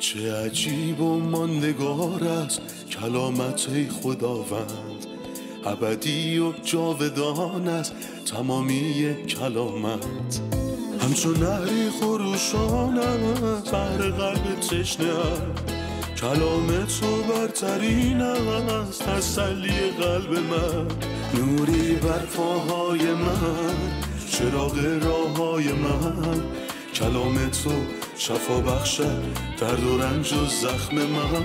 چه عجیب و ماندگار است کلامت خداوند ابدی و جاودان است تمامی کلامت همچون نهری است بر قلب تشنه کلام تو برترین است تسلی قلب من نوری بر فاهای من چراغ راههای من کلام تو شفا بخشد درد و رنج و زخم من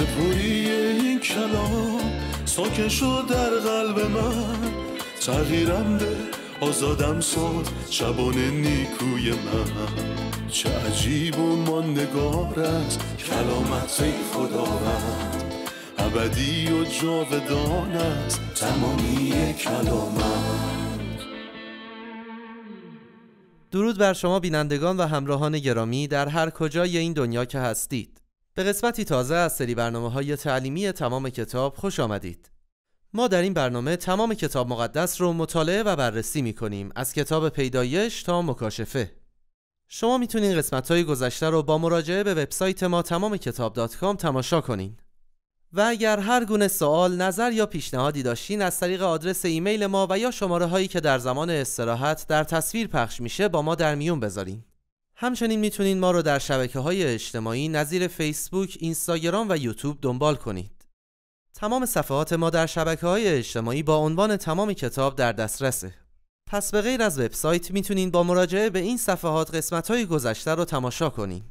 نپوری این کلام ساکن شد در قلب من تغییرم به آزادم ساد شبانه نیکوی من چه عجیب و ما است کلامت ای خداوند ابدی و جاودانت تمامی کلامت درود بر شما بینندگان و همراهان گرامی در هر کجای این دنیا که هستید. به قسمتی تازه از سری برنامه های تعلیمی تمام کتاب خوش آمدید. ما در این برنامه تمام کتاب مقدس رو مطالعه و بررسی می کنیم از کتاب پیدایش تا مکاشفه. شما میتونید قسمت های گذشته رو با مراجعه به وبسایت ما تمام کتاب تماشا کنین. و اگر هر گونه سوال، نظر یا پیشنهادی داشتین از طریق آدرس ایمیل ما و یا شماره هایی که در زمان استراحت در تصویر پخش میشه با ما در میون بذارین. همچنین میتونین ما رو در شبکه های اجتماعی نظیر فیسبوک، اینستاگرام و یوتیوب دنبال کنید. تمام صفحات ما در شبکه های اجتماعی با عنوان تمام کتاب در دسترسه. پس به غیر از وبسایت میتونین با مراجعه به این صفحات قسمت های گذشته رو تماشا کنین.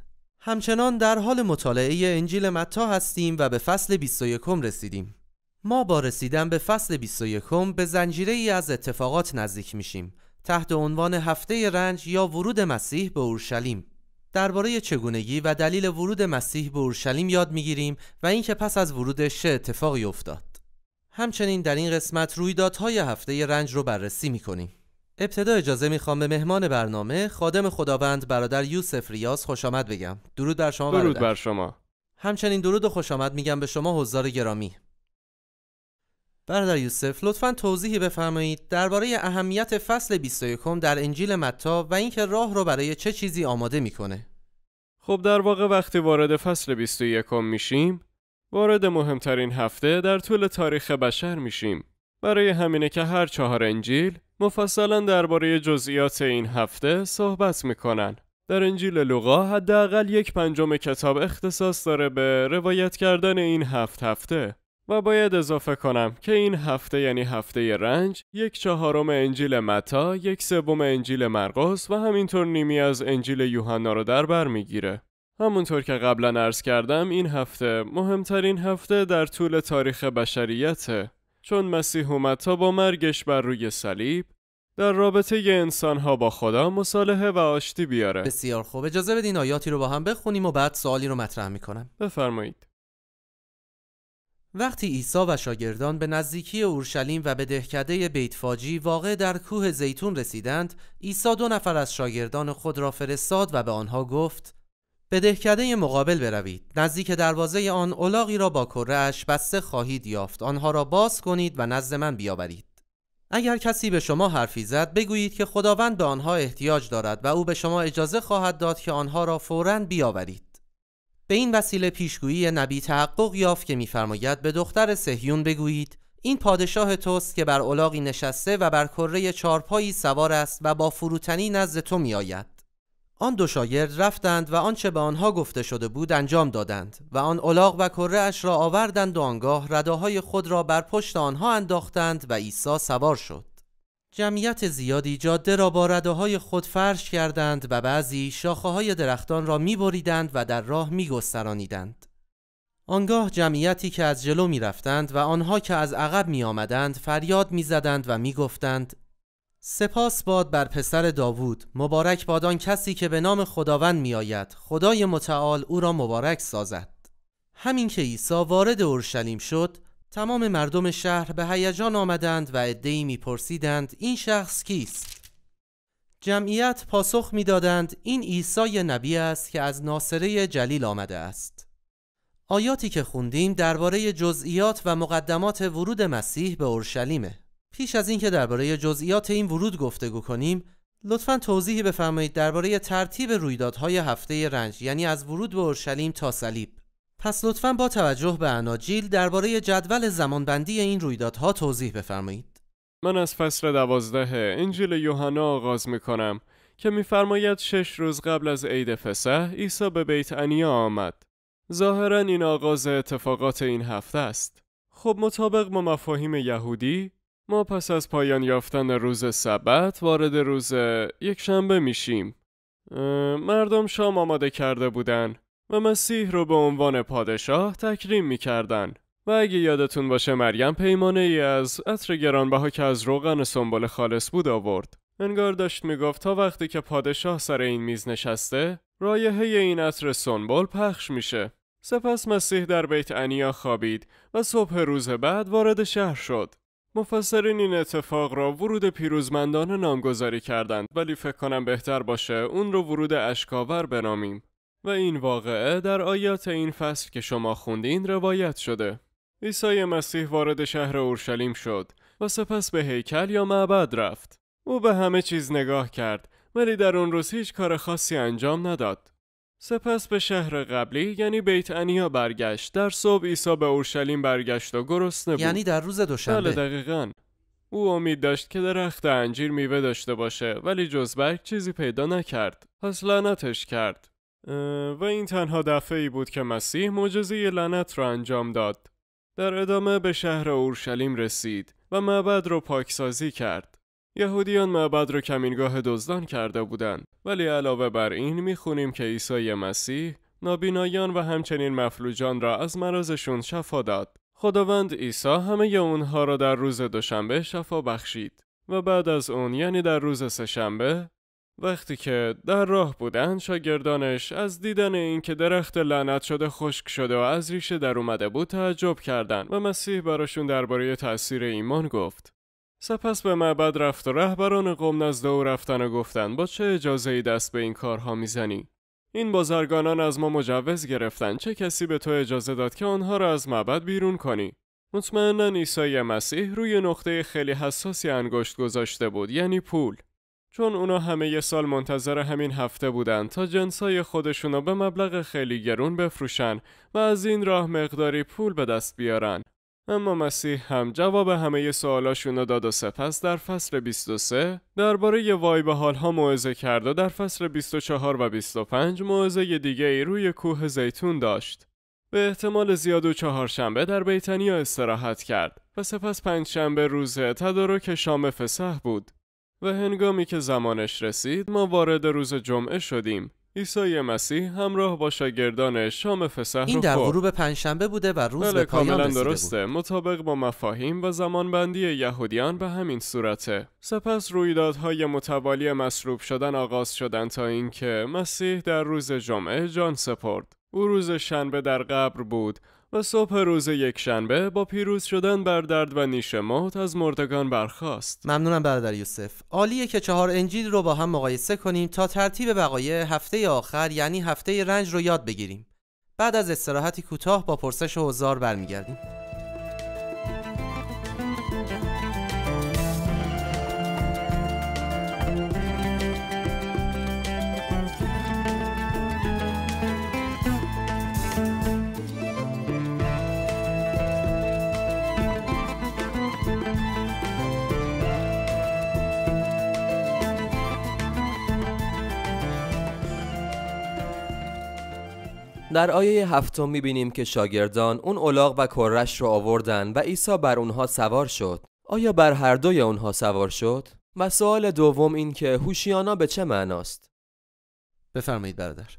همچنان در حال مطالعه انجیل متا هستیم و به فصل 21 رسیدیم. ما با رسیدن به فصل 21 به زنجیره ای از اتفاقات نزدیک میشیم تحت عنوان هفته رنج یا ورود مسیح به اورشلیم. درباره چگونگی و دلیل ورود مسیح به اورشلیم یاد میگیریم و اینکه پس از ورودش چه اتفاقی افتاد. همچنین در این قسمت رویدادهای هفته رنج رو بررسی میکنیم. ابتدا اجازه میخوام به مهمان برنامه خادم خداوند برادر یوسف ریاض خوش آمد بگم درود بر شما درود بر شما همچنین درود و خوش آمد میگم به شما حضار گرامی برادر یوسف لطفا توضیحی بفرمایید درباره اهمیت فصل 21 در انجیل متا و اینکه راه رو برای چه چیزی آماده میکنه خب در واقع وقتی وارد فصل 21 میشیم وارد مهمترین هفته در طول تاریخ بشر میشیم برای همینه که هر چهار انجیل مفصلا درباره جزئیات این هفته صحبت میکنن. در انجیل لوقا حداقل یک پنجم کتاب اختصاص داره به روایت کردن این هفت هفته و باید اضافه کنم که این هفته یعنی هفته رنج یک چهارم انجیل متا، یک سوم انجیل مرقس و همینطور نیمی از انجیل یوحنا رو در بر میگیره. همونطور که قبلا عرض کردم این هفته مهمترین هفته در طول تاریخ بشریته چون مسیح اومد تا با مرگش بر روی صلیب در رابطه ی انسان ها با خدا مصالحه و آشتی بیاره بسیار خوب اجازه بدین آیاتی رو با هم بخونیم و بعد سوالی رو مطرح میکنم بفرمایید وقتی عیسی و شاگردان به نزدیکی اورشلیم و به دهکده بیتفاجی واقع در کوه زیتون رسیدند عیسی دو نفر از شاگردان خود را فرستاد و به آنها گفت به دهکده مقابل بروید نزدیک دروازه آن الاغی را با کرهاش بسته خواهید یافت آنها را باز کنید و نزد من بیاورید اگر کسی به شما حرفی زد بگویید که خداوند به آنها احتیاج دارد و او به شما اجازه خواهد داد که آنها را فوراً بیاورید به این وسیله پیشگویی نبی تحقق یافت که میفرماید به دختر سهیون بگویید این پادشاه توست که بر الاغی نشسته و بر کره چارپایی سوار است و با فروتنی نزد تو میآید آن دو شاگرد رفتند و آنچه به آنها گفته شده بود انجام دادند و آن الاغ و کره اش را آوردند و آنگاه رداهای خود را بر پشت آنها انداختند و عیسی سوار شد جمعیت زیادی جاده را با رداهای خود فرش کردند و بعضی شاخه های درختان را میبریدند و در راه می آنگاه جمعیتی که از جلو می رفتند و آنها که از عقب می فریاد میزدند و میگفتند. سپاس باد بر پسر داوود مبارک باد آن کسی که به نام خداوند می آید، خدای متعال او را مبارک سازد همین که عیسی وارد اورشلیم شد تمام مردم شهر به هیجان آمدند و عدهای میپرسیدند این شخص کیست جمعیت پاسخ میدادند این عیسی نبی است که از ناصره جلیل آمده است آیاتی که خوندیم درباره جزئیات و مقدمات ورود مسیح به اورشلیمه پیش از اینکه درباره جزئیات این ورود گفتگو کنیم لطفا توضیحی بفرمایید درباره ترتیب رویدادهای هفته رنج یعنی از ورود به اورشلیم تا صلیب پس لطفا با توجه به اناجیل درباره جدول زمانبندی این رویدادها توضیح بفرمایید من از فصل دوازده انجیل یوحنا آغاز می کنم که میفرماید شش روز قبل از عید فسح عیسی به بیت انیا آمد ظاهرا این آغاز اتفاقات این هفته است خب مطابق با مفاهیم یهودی ما پس از پایان یافتن روز سبت وارد روز یک شنبه میشیم. مردم شام آماده کرده بودن و مسیح رو به عنوان پادشاه تکریم میکردن و اگه یادتون باشه مریم پیمانه ای از عطر گرانبها که از روغن سنبل خالص بود آورد. انگار داشت میگفت تا وقتی که پادشاه سر این میز نشسته رایحه این عطر سنبل پخش میشه. سپس مسیح در بیت انیا خوابید و صبح روز بعد وارد شهر شد. مفسرین این اتفاق را ورود پیروزمندان نامگذاری کردند ولی فکر کنم بهتر باشه اون رو ورود اشکاور بنامیم و این واقعه در آیات این فصل که شما خوندین روایت شده عیسی مسیح وارد شهر اورشلیم شد و سپس به هیکل یا معبد رفت او به همه چیز نگاه کرد ولی در اون روز هیچ کار خاصی انجام نداد سپس به شهر قبلی یعنی بیت انیا برگشت در صبح عیسی به اورشلیم برگشت و گرسنه بود یعنی در روز دوشنبه بله دقیقا او امید داشت که درخت انجیر میوه داشته باشه ولی جز برگ چیزی پیدا نکرد پس لعنتش کرد و این تنها دفعه ای بود که مسیح معجزه لعنت را انجام داد در ادامه به شهر اورشلیم رسید و معبد را پاکسازی کرد یهودیان معبد رو کمینگاه دزدان کرده بودند ولی علاوه بر این میخونیم که عیسی مسیح نابینایان و همچنین مفلوجان را از مرضشون شفا داد خداوند عیسی همه اونها را در روز دوشنبه شفا بخشید و بعد از اون یعنی در روز سهشنبه وقتی که در راه بودند شاگردانش از دیدن اینکه درخت لعنت شده خشک شده و از ریشه در اومده بود تعجب کردند و مسیح براشون درباره تاثیر ایمان گفت سپس به معبد رفت و رهبران قوم نزد او رفتن و گفتن با چه اجازه ای دست به این کارها میزنی؟ این بازرگانان از ما مجوز گرفتن چه کسی به تو اجازه داد که آنها را از معبد بیرون کنی؟ مطمئنا عیسی مسیح روی نقطه خیلی حساسی انگشت گذاشته بود یعنی پول چون اونا همه یه سال منتظر همین هفته بودند تا جنسای خودشونو به مبلغ خیلی گرون بفروشن و از این راه مقداری پول به دست بیارن اما مسیح هم جواب همه سوالاشون رو داد و سپس در فصل 23 درباره وای به ها موعظه کرد و در فصل 24 و 25 موعظه دیگه ای روی کوه زیتون داشت. به احتمال زیاد چهار چهارشنبه در بیتنیا استراحت کرد و سپس پنجشنبه روز تدارک شام فسح بود و هنگامی که زمانش رسید ما وارد روز جمعه شدیم عیسی مسیح همراه با شاگردان شام فسح این در غروب پنجشنبه بوده و روز بله به پایان کاملا درسته بود. مطابق با مفاهیم و زمانبندی یهودیان به همین صورته سپس رویدادهای متوالی مصلوب شدن آغاز شدن تا اینکه مسیح در روز جمعه جان سپرد او روز شنبه در قبر بود و صبح روز یک شنبه با پیروز شدن بر درد و نیش موت از مردگان برخاست ممنونم برادر یوسف عالیه که چهار انجیل رو با هم مقایسه کنیم تا ترتیب بقایه هفته آخر یعنی هفته رنج رو یاد بگیریم بعد از استراحتی کوتاه با پرسش و هزار برمیگردیم در آیه هفتم میبینیم که شاگردان اون الاغ و کرش رو آوردن و عیسی بر اونها سوار شد. آیا بر هر دوی اونها سوار شد؟ و سوال دوم این که هوشیانا به چه معناست؟ بفرمایید برادر.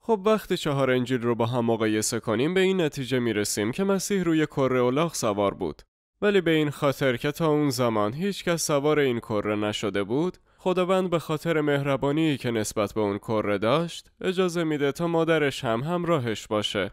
خب وقتی چهار انجیل رو با هم مقایسه کنیم به این نتیجه میرسیم که مسیح روی کره الاغ سوار بود. ولی به این خاطر که تا اون زمان هیچ کس سوار این کره نشده بود، خداوند به خاطر مهربانی که نسبت به اون کره داشت اجازه میده تا مادرش هم همراهش باشه.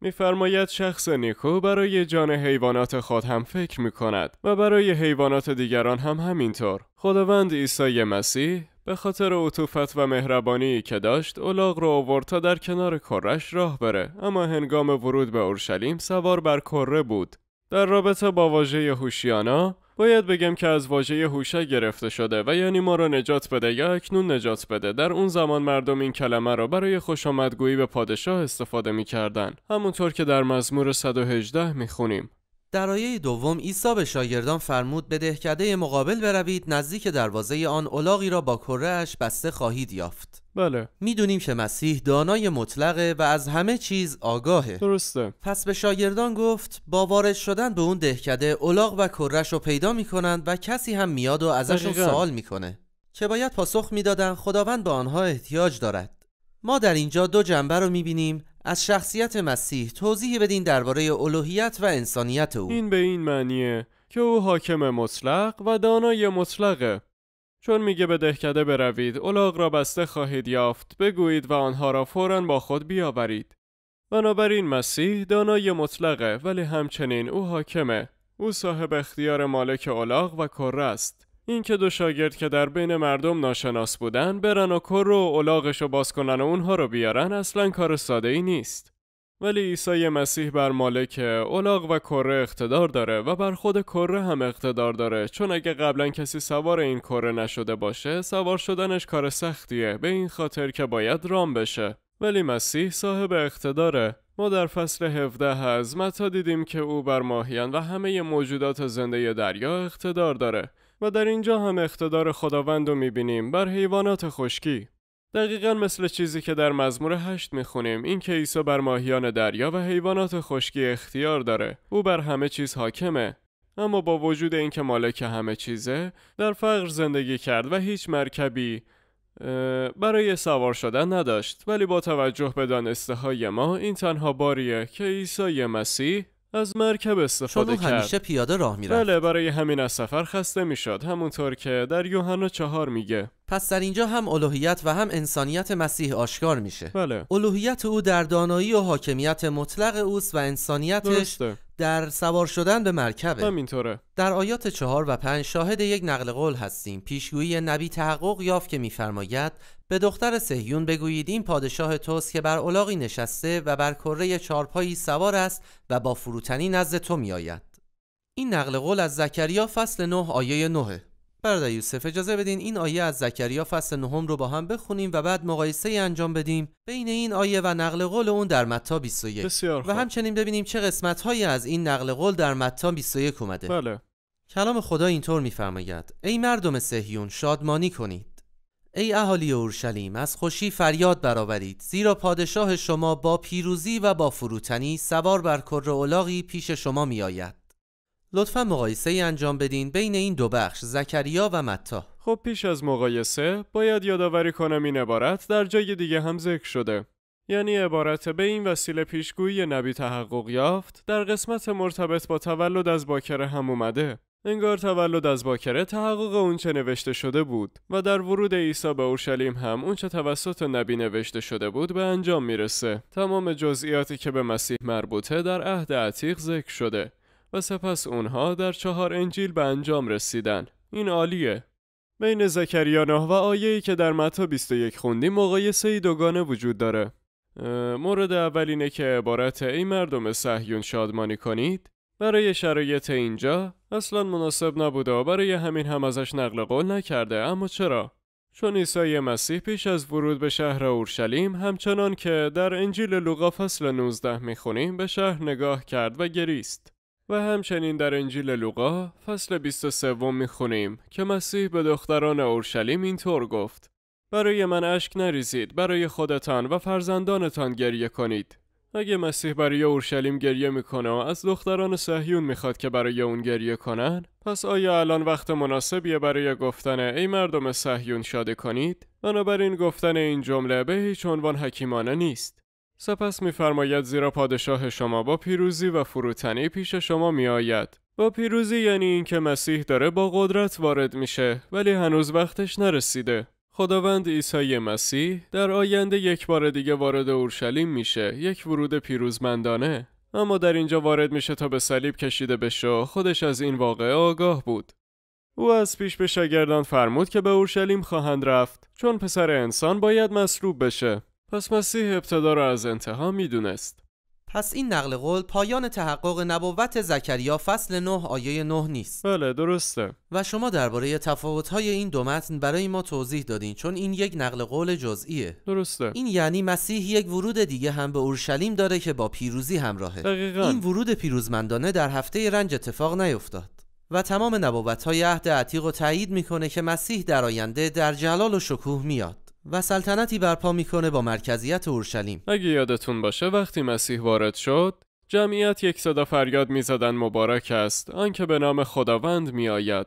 میفرماید شخص نیکو برای جان حیوانات خود هم فکر می کند و برای حیوانات دیگران هم همینطور. خداوند عیسی مسیح به خاطر عطوفت و مهربانی که داشت اولاغ رو آورد تا در کنار کرهش راه بره اما هنگام ورود به اورشلیم سوار بر کره بود در رابطه با واژه هوشیانا باید بگم که از واژه هوشه گرفته شده و یعنی ما را نجات بده یا اکنون نجات بده در اون زمان مردم این کلمه را برای خوش به پادشاه استفاده می کردن. همونطور که در مزمور 118 می خونیم در آیه دوم عیسی به شاگردان فرمود به دهکده مقابل بروید نزدیک دروازه آن الاغی را با کرهاش بسته خواهید یافت بله میدونیم که مسیح دانای مطلقه و از همه چیز آگاهه درسته پس به شاگردان گفت با وارد شدن به اون دهکده الاغ و کرهش رو پیدا میکنند و کسی هم میاد و ازشون سوال میکنه که باید پاسخ میدادن خداوند به آنها احتیاج دارد ما در اینجا دو جنبه رو میبینیم از شخصیت مسیح توضیح بدین درباره الوهیت و انسانیت او این به این معنیه که او حاکم مطلق و دانای مطلقه چون میگه به دهکده بروید الاغ را بسته خواهید یافت بگویید و آنها را فورا با خود بیاورید بنابراین مسیح دانای مطلقه ولی همچنین او حاکمه او صاحب اختیار مالک الاغ و کره است اینکه دو شاگرد که در بین مردم ناشناس بودن برن و کر و اولاغش رو باز کنن و اونها رو بیارن اصلا کار ساده ای نیست. ولی عیسی مسیح بر مالک اولاغ و کره اقتدار داره و بر خود کره هم اقتدار داره چون اگه قبلا کسی سوار این کره نشده باشه سوار شدنش کار سختیه به این خاطر که باید رام بشه ولی مسیح صاحب اقتداره ما در فصل 17 از متا دیدیم که او بر ماهیان و همه موجودات زنده دریا اقتدار داره و در اینجا هم اقتدار خداوند رو میبینیم بر حیوانات خشکی. دقیقا مثل چیزی که در مزمور هشت میخونیم این که عیسی بر ماهیان دریا و حیوانات خشکی اختیار داره او بر همه چیز حاکمه اما با وجود اینکه مالک همه چیزه در فقر زندگی کرد و هیچ مرکبی برای سوار شدن نداشت ولی با توجه به دانسته های ما این تنها باریه که عیسی مسیح از مرکب استفاده چون همیشه پیاده راه میرفت بله برای همین از سفر خسته میشد همونطور که در یوحنا چهار میگه پس در اینجا هم الوهیت و هم انسانیت مسیح آشکار میشه بله الوهیت او در دانایی و حاکمیت مطلق اوست و انسانیتش در سوار شدن به مرکب. همینطوره در آیات چهار و پنج شاهد یک نقل قول هستیم پیشگویی نبی تحقق یافت که میفرماید به دختر سهیون بگویید این پادشاه توست که بر اولاغی نشسته و بر کره چارپایی سوار است و با فروتنی نزد تو میآید این نقل قول از زکریا فصل 9 آیه 9 برادر یوسف اجازه بدین این آیه از زکریا فصل نهم رو با هم بخونیم و بعد مقایسه ای انجام بدیم بین این آیه و نقل قول اون در متا 21 و همچنین ببینیم چه قسمت هایی از این نقل قول در متا 21 اومده بله کلام خدا اینطور میفرماید ای مردم سهیون شادمانی کنید ای اهالی اورشلیم از خوشی فریاد برآورید زیرا پادشاه شما با پیروزی و با فروتنی سوار بر کر اولاغی پیش شما میآید. لطفا مقایسه ای انجام بدین بین این دو بخش زکریا و متا خب پیش از مقایسه باید یادآوری کنم این عبارت در جای دیگه هم ذکر شده یعنی عبارت به این وسیله پیشگویی نبی تحقق یافت در قسمت مرتبط با تولد از باکر هم اومده انگار تولد از باکره تحقق اونچه نوشته شده بود و در ورود عیسی به اورشلیم هم اونچه توسط نبی نوشته شده بود به انجام میرسه تمام جزئیاتی که به مسیح مربوطه در عهد عتیق ذکر شده و سپس اونها در چهار انجیل به انجام رسیدن این عالیه بین زکریا نه و آیه‌ای که در متا 21 خوندی مقایسه دوگانه وجود داره مورد اولینه که عبارت ای مردم صهیون شادمانی کنید برای شرایط اینجا اصلا مناسب نبوده و برای همین هم ازش نقل قول نکرده اما چرا؟ چون عیسی مسیح پیش از ورود به شهر اورشلیم همچنان که در انجیل لوقا فصل 19 میخونیم به شهر نگاه کرد و گریست و همچنین در انجیل لوقا فصل 23 میخونیم که مسیح به دختران اورشلیم اینطور گفت برای من اشک نریزید برای خودتان و فرزندانتان گریه کنید اگه مسیح برای اورشلیم گریه میکنه و از دختران صهیون میخواد که برای اون گریه کنن پس آیا الان وقت مناسبیه برای گفتن ای مردم سهیون شاده کنید بنابراین گفتن این جمله به هیچ عنوان حکیمانه نیست سپس میفرماید زیرا پادشاه شما با پیروزی و فروتنی پیش شما میآید با پیروزی یعنی اینکه مسیح داره با قدرت وارد میشه ولی هنوز وقتش نرسیده خداوند عیسی مسیح در آینده یک بار دیگه وارد اورشلیم میشه یک ورود پیروزمندانه اما در اینجا وارد میشه تا به صلیب کشیده بشه خودش از این واقعه آگاه بود او از پیش به شاگردان فرمود که به اورشلیم خواهند رفت چون پسر انسان باید مصلوب بشه پس مسیح ابتدا را از انتها میدونست پس این نقل قول پایان تحقق نبوت زکریا فصل 9 آیه 9 نیست. بله درسته. و شما درباره تفاوت‌های این دو متن برای ما توضیح دادین چون این یک نقل قول جزئیه. درسته. این یعنی مسیح یک ورود دیگه هم به اورشلیم داره که با پیروزی همراهه. دقیقا. این ورود پیروزمندانه در هفته رنج اتفاق نیفتاد. و تمام نبوت‌های عهد عتیق و تایید میکنه که مسیح در آینده در جلال و شکوه میاد و سلطنتی برپا میکنه با مرکزیت اورشلیم اگه یادتون باشه وقتی مسیح وارد شد جمعیت یک صدا فریاد میزدن مبارک است آنکه به نام خداوند میآید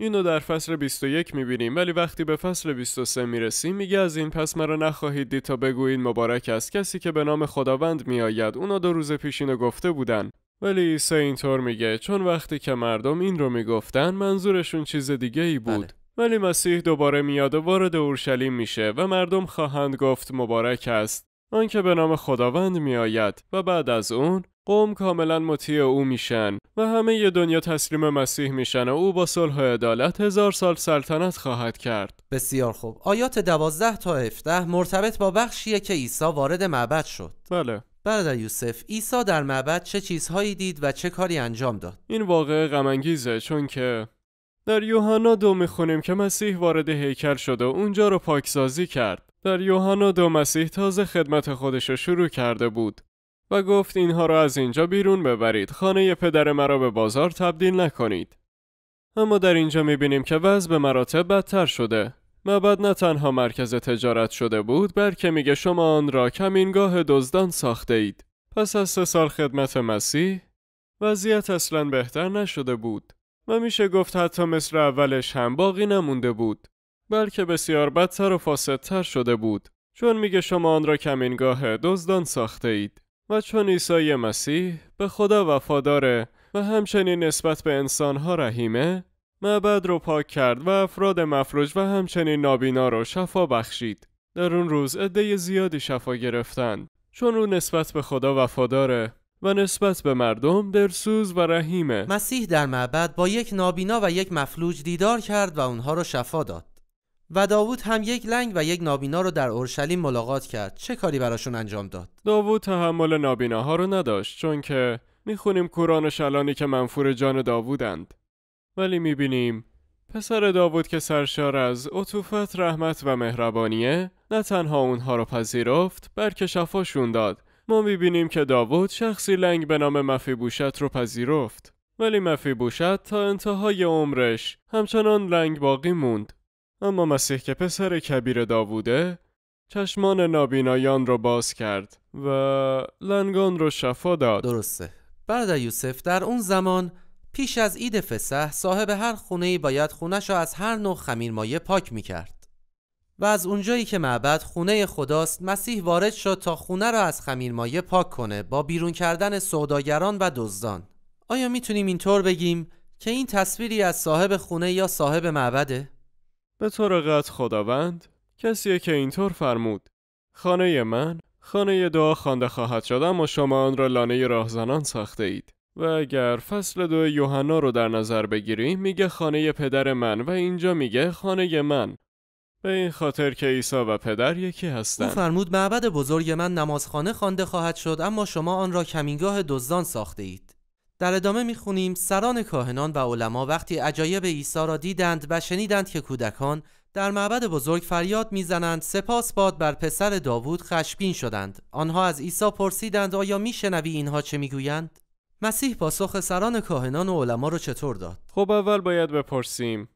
اینو در فصل 21 میبینیم ولی وقتی به فصل 23 میرسیم میگه از این پس مرا نخواهید دید تا بگویید مبارک است کسی که به نام خداوند میآید اونا دو روز پیش گفته بودن ولی عیسی اینطور میگه چون وقتی که مردم این رو میگفتن منظورشون چیز دیگه ای بود بله. ولی مسیح دوباره میاد و وارد اورشلیم میشه و مردم خواهند گفت مبارک است آنکه به نام خداوند میآید و بعد از اون قوم کاملا مطیع او میشن و همه ی دنیا تسلیم مسیح میشن و او با صلح و عدالت هزار سال سلطنت خواهد کرد بسیار خوب آیات دوازده تا هفته مرتبط با بخشیه که عیسی وارد معبد شد بله برادر یوسف عیسی در معبد چه چیزهایی دید و چه کاری انجام داد این واقعه غم چون که در یوحنا دو میخونیم که مسیح وارد هیکل شد و اونجا رو پاکسازی کرد. در یوحنا دو مسیح تازه خدمت خودش را شروع کرده بود و گفت اینها را از اینجا بیرون ببرید. خانه پدر مرا به بازار تبدیل نکنید. اما در اینجا میبینیم که وضع به مراتب بدتر شده. معبد نه تنها مرکز تجارت شده بود بلکه میگه شما آن را کمینگاه دزدان ساخته اید. پس از سه سال خدمت مسیح وضعیت اصلا بهتر نشده بود. و میشه گفت حتی مثل اولش هم باقی نمونده بود بلکه بسیار بدتر و فاسدتر شده بود چون میگه شما آن را کمینگاه دزدان ساخته اید و چون عیسی مسیح به خدا وفاداره و همچنین نسبت به انسانها رحیمه معبد رو پاک کرد و افراد مفروج و همچنین نابینا رو شفا بخشید در اون روز عده زیادی شفا گرفتند چون او نسبت به خدا وفاداره و نسبت به مردم درسوز و رحیمه مسیح در معبد با یک نابینا و یک مفلوج دیدار کرد و اونها را شفا داد و داوود هم یک لنگ و یک نابینا رو در اورشلیم ملاقات کرد چه کاری براشون انجام داد داوود تحمل نابیناها رو نداشت چون که میخونیم کوران شلانی که منفور جان داوودند ولی میبینیم پسر داوود که سرشار از عطوفت رحمت و مهربانیه نه تنها اونها رو پذیرفت بلکه شفاشون داد ما میبینیم که داوود شخصی لنگ به نام مفی بوشت رو پذیرفت ولی مفی بوشت تا انتهای عمرش همچنان لنگ باقی موند اما مسیح که پسر کبیر داووده چشمان نابینایان رو باز کرد و لنگان رو شفا داد درسته برادر یوسف در اون زمان پیش از عید فسح صاحب هر خونه باید خونش را از هر نوع خمیر مایه پاک می کرد و از اونجایی که معبد خونه خداست مسیح وارد شد تا خونه را از خمیرمایه پاک کنه با بیرون کردن سوداگران و دزدان آیا میتونیم اینطور بگیم که این تصویری از صاحب خونه یا صاحب معبده؟ به طور قطع خداوند کسیه که اینطور فرمود خانه من خانه دعا خوانده خواهد شد اما شما آن را لانه راهزنان ساخته اید و اگر فصل دو یوحنا رو در نظر بگیریم میگه خانه پدر من و اینجا میگه خانه من به این خاطر که عیسی و پدر یکی هستند او فرمود معبد بزرگ من نمازخانه خوانده خواهد شد اما شما آن را کمینگاه دزدان ساخته اید در ادامه میخونیم سران کاهنان و علما وقتی عجایب عیسی را دیدند و شنیدند که کودکان در معبد بزرگ فریاد میزنند سپاس باد بر پسر داوود خشبین شدند آنها از عیسی پرسیدند آیا میشنوی اینها چه میگویند مسیح پاسخ سران کاهنان و علما را چطور داد خب اول باید بپرسیم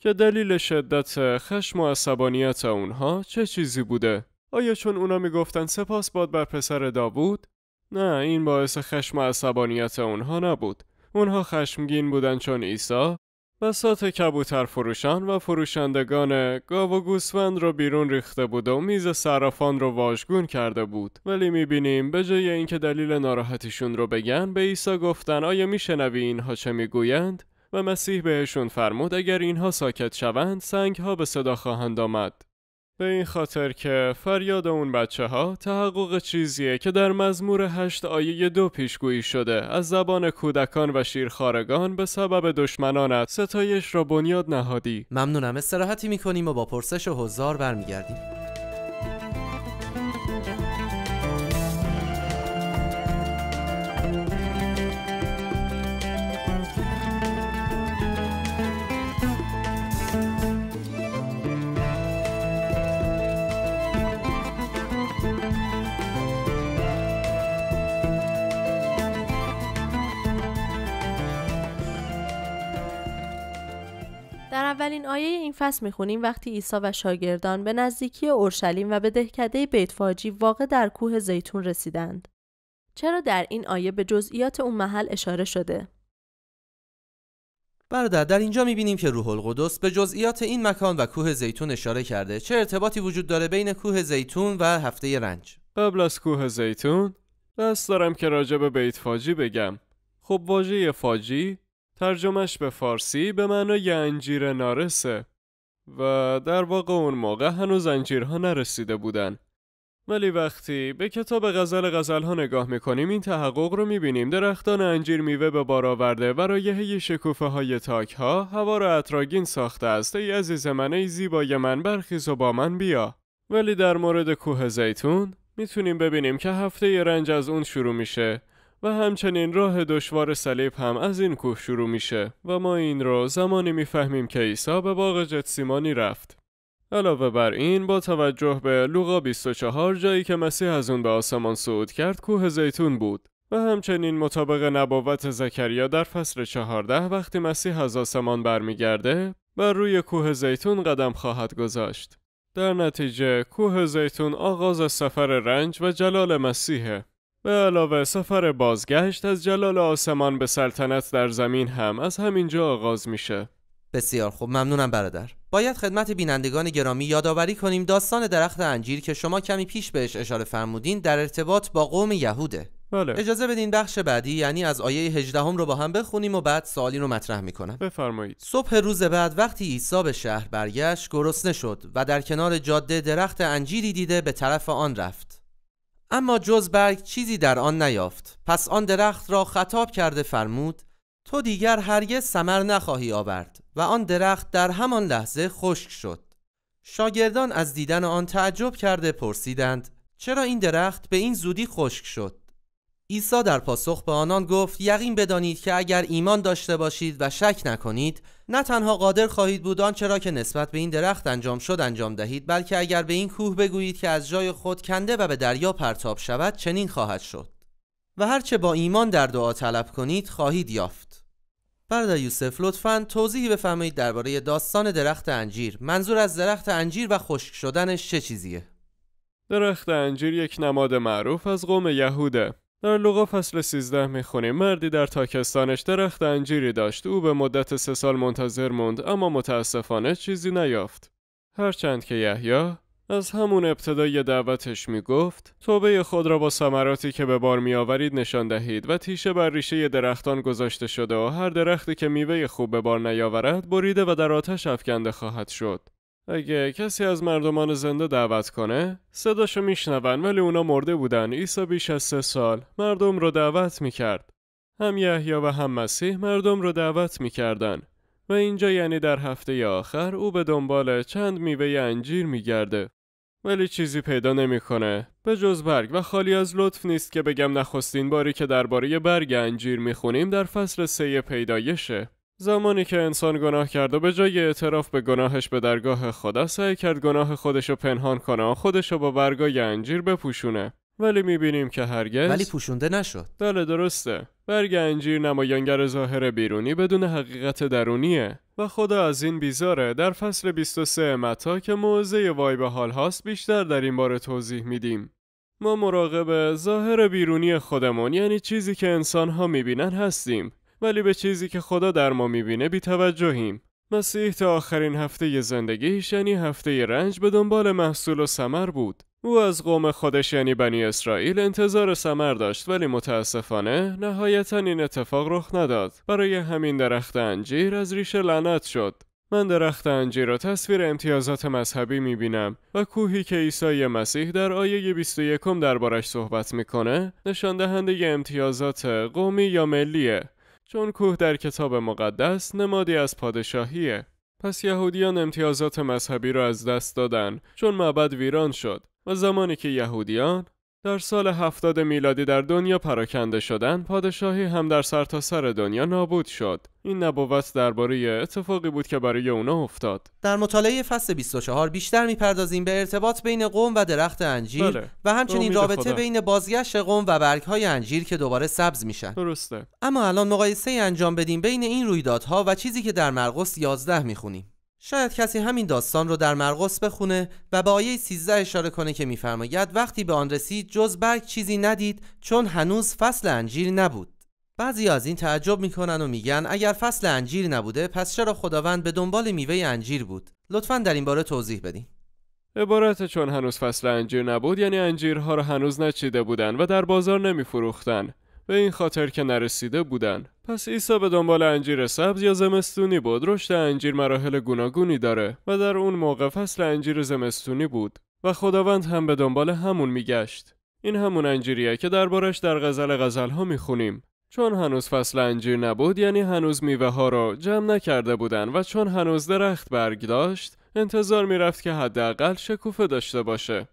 که دلیل شدت خشم و عصبانیت اونها چه چیزی بوده؟ آیا چون اونا میگفتن سپاس باد بر پسر داوود؟ نه این باعث خشم و عصبانیت اونها نبود. اونها خشمگین بودن چون عیسی بسات کبوتر فروشان و فروشندگان گاو و گوسفند رو بیرون ریخته بود و میز صرافان رو واژگون کرده بود ولی میبینیم به جای اینکه دلیل ناراحتیشون رو بگن به عیسی گفتن آیا میشنوی اینها چه میگویند و مسیح بهشون فرمود اگر اینها ساکت شوند سنگ ها به صدا خواهند آمد. به این خاطر که فریاد اون بچه ها تحقق چیزیه که در مزمور هشت آیه دو پیشگویی شده از زبان کودکان و شیرخارگان به سبب دشمنانت ستایش را بنیاد نهادی ممنونم استراحتی میکنیم و با پرسش و هزار برمیگردیم اولین آیه این فصل میخونیم وقتی عیسی و شاگردان به نزدیکی اورشلیم و به دهکده بیتفاجی واقع در کوه زیتون رسیدند. چرا در این آیه به جزئیات اون محل اشاره شده؟ برادر در اینجا میبینیم که روح القدس به جزئیات این مکان و کوه زیتون اشاره کرده چه ارتباطی وجود داره بین کوه زیتون و هفته رنج قبل از کوه زیتون دست دارم که راجع به بیت بگم خب واژه فاجی ترجمهش به فارسی به معنای انجیر نارسه و در واقع اون موقع هنوز انجیرها نرسیده بودن ولی وقتی به کتاب غزل غزل ها نگاه میکنیم این تحقق رو میبینیم درختان انجیر میوه به بار آورده و رایحه شکوفه های تاک ها هوا را اطراگین ساخته است ای عزیز من ای زیبای من برخیز و با من بیا ولی در مورد کوه زیتون میتونیم ببینیم که هفته ی رنج از اون شروع میشه و همچنین راه دشوار صلیب هم از این کوه شروع میشه و ما این رو زمانی میفهمیم که عیسی به باغ جتسیمانی رفت. علاوه بر این با توجه به لوقا 24 جایی که مسیح از اون به آسمان صعود کرد کوه زیتون بود و همچنین مطابق نبوت زکریا در فصل 14 وقتی مسیح از آسمان برمیگرده بر روی کوه زیتون قدم خواهد گذاشت. در نتیجه کوه زیتون آغاز سفر رنج و جلال مسیحه به علاوه سفر بازگشت از جلال آسمان به سلطنت در زمین هم از همینجا آغاز میشه بسیار خوب ممنونم برادر باید خدمت بینندگان گرامی یادآوری کنیم داستان درخت انجیر که شما کمی پیش بهش اشاره فرمودین در ارتباط با قوم یهوده بله. اجازه بدین بخش بعدی یعنی از آیه 18 هم رو با هم بخونیم و بعد سوالی رو مطرح میکنم بفرمایید صبح روز بعد وقتی عیسی به شهر برگشت گرسنه شد و در کنار جاده درخت انجیری دیده به طرف آن رفت اما جز برگ چیزی در آن نیافت پس آن درخت را خطاب کرده فرمود تو دیگر هرگز سمر نخواهی آورد و آن درخت در همان لحظه خشک شد شاگردان از دیدن آن تعجب کرده پرسیدند چرا این درخت به این زودی خشک شد عیسی در پاسخ به آنان گفت یقین بدانید که اگر ایمان داشته باشید و شک نکنید نه تنها قادر خواهید بود آنچه را که نسبت به این درخت انجام شد انجام دهید بلکه اگر به این کوه بگویید که از جای خود کنده و به دریا پرتاب شود چنین خواهد شد و هرچه با ایمان در دعا طلب کنید خواهید یافت برادر یوسف لطفا توضیحی بفرمایید درباره داستان درخت انجیر منظور از درخت انجیر و خشک شدنش چه چیزیه درخت انجیر یک نماد معروف از قوم یهوده در لوقا فصل 13 میخونیم مردی در تاکستانش درخت انجیری داشت او به مدت سه سال منتظر موند اما متاسفانه چیزی نیافت هرچند که یحیی از همون ابتدای دعوتش میگفت توبه خود را با ثمراتی که به بار میآورید نشان دهید و تیشه بر ریشه درختان گذاشته شده و هر درختی که میوه خوب به بار نیاورد بریده و در آتش افکنده خواهد شد اگه کسی از مردمان زنده دعوت کنه صداشو میشنون ولی اونا مرده بودن عیسی بیش از سه سال مردم رو دعوت میکرد هم یحیی و هم مسیح مردم رو دعوت میکردن و اینجا یعنی در هفته آخر او به دنبال چند میوه انجیر میگرده ولی چیزی پیدا نمیکنه به جز برگ و خالی از لطف نیست که بگم نخستین باری که درباره برگ انجیر میخونیم در فصل سه پیدایشه زمانی که انسان گناه کرد و به جای اعتراف به گناهش به درگاه خدا سعی کرد گناه خودش رو پنهان کنه و خودش رو با برگای انجیر بپوشونه ولی میبینیم که هرگز ولی پوشونده نشد بله درسته برگ انجیر نمایانگر ظاهر بیرونی بدون حقیقت درونیه و خدا از این بیزاره در فصل 23 متا که موزه وای به حال هاست بیشتر در این باره توضیح میدیم ما مراقب ظاهر بیرونی خودمون یعنی چیزی که انسان ها میبینن هستیم ولی به چیزی که خدا در ما میبینه بیتوجهیم. مسیح تا آخرین هفته زندگیش یعنی هفته رنج به دنبال محصول و سمر بود. او از قوم خودش یعنی بنی اسرائیل انتظار سمر داشت ولی متاسفانه نهایتا این اتفاق رخ نداد. برای همین درخت انجیر از ریشه لعنت شد. من درخت انجیر را تصویر امتیازات مذهبی میبینم و کوهی که عیسی مسیح در آیه 21 دربارش صحبت میکنه نشان دهنده امتیازات قومی یا ملیه چون کوه در کتاب مقدس نمادی از پادشاهیه پس یهودیان امتیازات مذهبی را از دست دادن چون معبد ویران شد و زمانی که یهودیان در سال 70 میلادی در دنیا پراکنده شدن پادشاهی هم در سرتاسر سر دنیا نابود شد این نبوت درباره اتفاقی بود که برای اونا افتاد در مطالعه فصل 24 بیشتر میپردازیم به ارتباط بین قوم و درخت انجیر بله. و همچنین رابطه بین بازگشت قوم و های انجیر که دوباره سبز میشن درسته اما الان مقایسه انجام بدیم بین این رویدادها و چیزی که در مرقس 11 میخونیم شاید کسی همین داستان رو در مرقس بخونه و به آیه 13 اشاره کنه که میفرماید وقتی به آن رسید جز برگ چیزی ندید چون هنوز فصل انجیر نبود بعضی از این تعجب میکنن و میگن اگر فصل انجیر نبوده پس چرا خداوند به دنبال میوه انجیر بود لطفا در این باره توضیح بدیم عبارت چون هنوز فصل انجیر نبود یعنی انجیرها را هنوز نچیده بودن و در بازار نمیفروختن به این خاطر که نرسیده بودن پس عیسی به دنبال انجیر سبز یا زمستونی بود رشد انجیر مراحل گوناگونی داره و در اون موقع فصل انجیر زمستونی بود و خداوند هم به دنبال همون میگشت این همون انجیریه که دربارش در غزل غزل ها میخونیم چون هنوز فصل انجیر نبود یعنی هنوز میوه ها را جمع نکرده بودن و چون هنوز درخت برگ داشت انتظار میرفت که حداقل شکوفه داشته باشه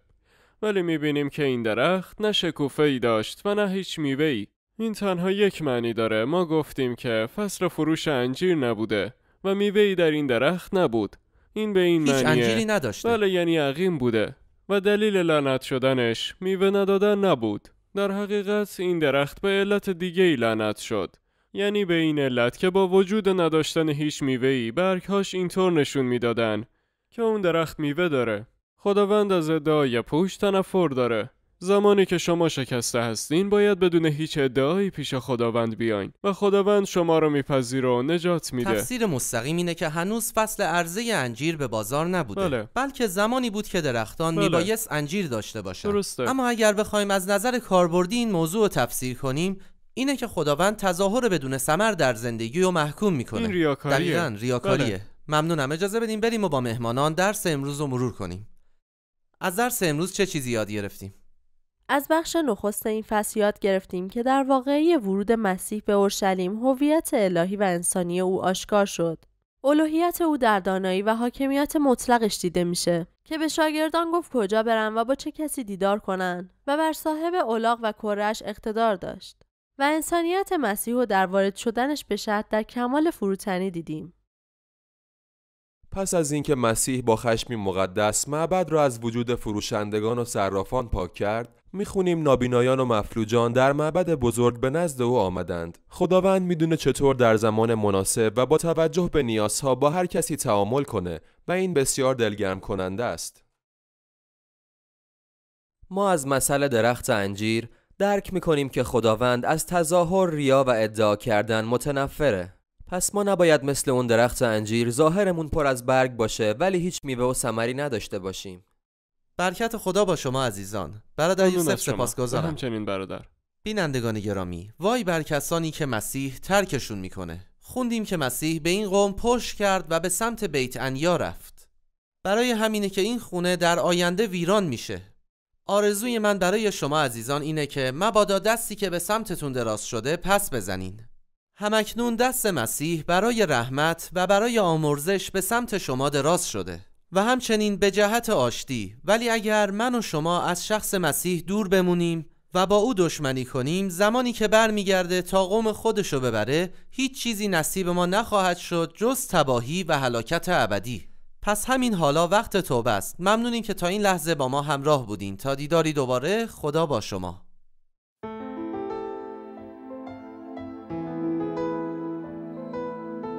ولی میبینیم که این درخت نه شکوفه ای داشت و نه هیچ میوه ای این تنها یک معنی داره ما گفتیم که فصل فروش انجیر نبوده و میوه در این درخت نبود این به این هیچ انجیری نداشته بله یعنی عقیم بوده و دلیل لعنت شدنش میوه ندادن نبود در حقیقت این درخت به علت دیگه ای لعنت شد یعنی به این علت که با وجود نداشتن هیچ میوه‌ای برگهاش اینطور نشون میدادن که اون درخت میوه داره خداوند از ادعای پوش تنفر داره زمانی که شما شکسته هستین باید بدون هیچ ادعایی پیش خداوند بیاین و خداوند شما رو میپذیر و نجات میده تفسیر مستقیم اینه که هنوز فصل عرضه انجیر به بازار نبوده بله. بلکه زمانی بود که درختان بله. میبایست انجیر داشته باشن اما اگر بخوایم از نظر کاربردی این موضوع رو تفسیر کنیم اینه که خداوند تظاهر بدون سمر در زندگی و محکوم میکنه این ریاکاریه ریاکاریه بله. ممنونم اجازه بدیم بریم و با مهمانان درس امروز رو مرور کنیم از درس امروز چه چیزی یاد گرفتیم از بخش نخست این فصل یاد گرفتیم که در واقعی ورود مسیح به اورشلیم هویت الهی و انسانی او آشکار شد. الوهیت او در دانایی و حاکمیت مطلقش دیده میشه که به شاگردان گفت کجا برن و با چه کسی دیدار کنن و بر صاحب اولاغ و کرش اقتدار داشت و انسانیت مسیح و در وارد شدنش به شهر در کمال فروتنی دیدیم. پس از اینکه مسیح با خشمی مقدس معبد را از وجود فروشندگان و صرافان پاک کرد میخونیم نابینایان و مفلوجان در معبد بزرگ به نزد او آمدند خداوند میدونه چطور در زمان مناسب و با توجه به نیازها با هر کسی تعامل کنه و این بسیار دلگرم کننده است ما از مسئله درخت انجیر درک میکنیم که خداوند از تظاهر ریا و ادعا کردن متنفره پس ما نباید مثل اون درخت انجیر ظاهرمون پر از برگ باشه ولی هیچ میوه و ثمری نداشته باشیم برکت خدا با شما عزیزان برادر یوسف سپاسگزارم همچنین برادر بینندگان گرامی وای بر کسانی که مسیح ترکشون میکنه خوندیم که مسیح به این قوم پشت کرد و به سمت بیت انیا رفت برای همینه که این خونه در آینده ویران میشه آرزوی من برای شما عزیزان اینه که مبادا دستی که به سمتتون دراز شده پس بزنین همکنون دست مسیح برای رحمت و برای آمرزش به سمت شما دراز شده و همچنین به جهت آشتی ولی اگر من و شما از شخص مسیح دور بمونیم و با او دشمنی کنیم زمانی که برمیگرده تا قوم خودشو ببره هیچ چیزی نصیب ما نخواهد شد جز تباهی و هلاکت ابدی پس همین حالا وقت توبه است ممنونیم که تا این لحظه با ما همراه بودین تا دیداری دوباره خدا با شما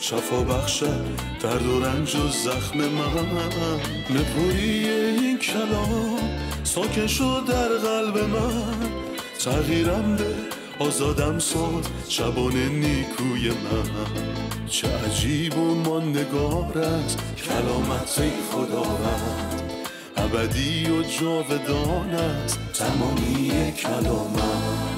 شفا بخشد درد و رنج و زخم من نپوری این کلام ساکن شد در قلب من تغییرم به آزادم ساد شبانه نیکوی من چه عجیب و ما نگارت کلامت ای خداوند ابدی و جاودانت تمامی کلامت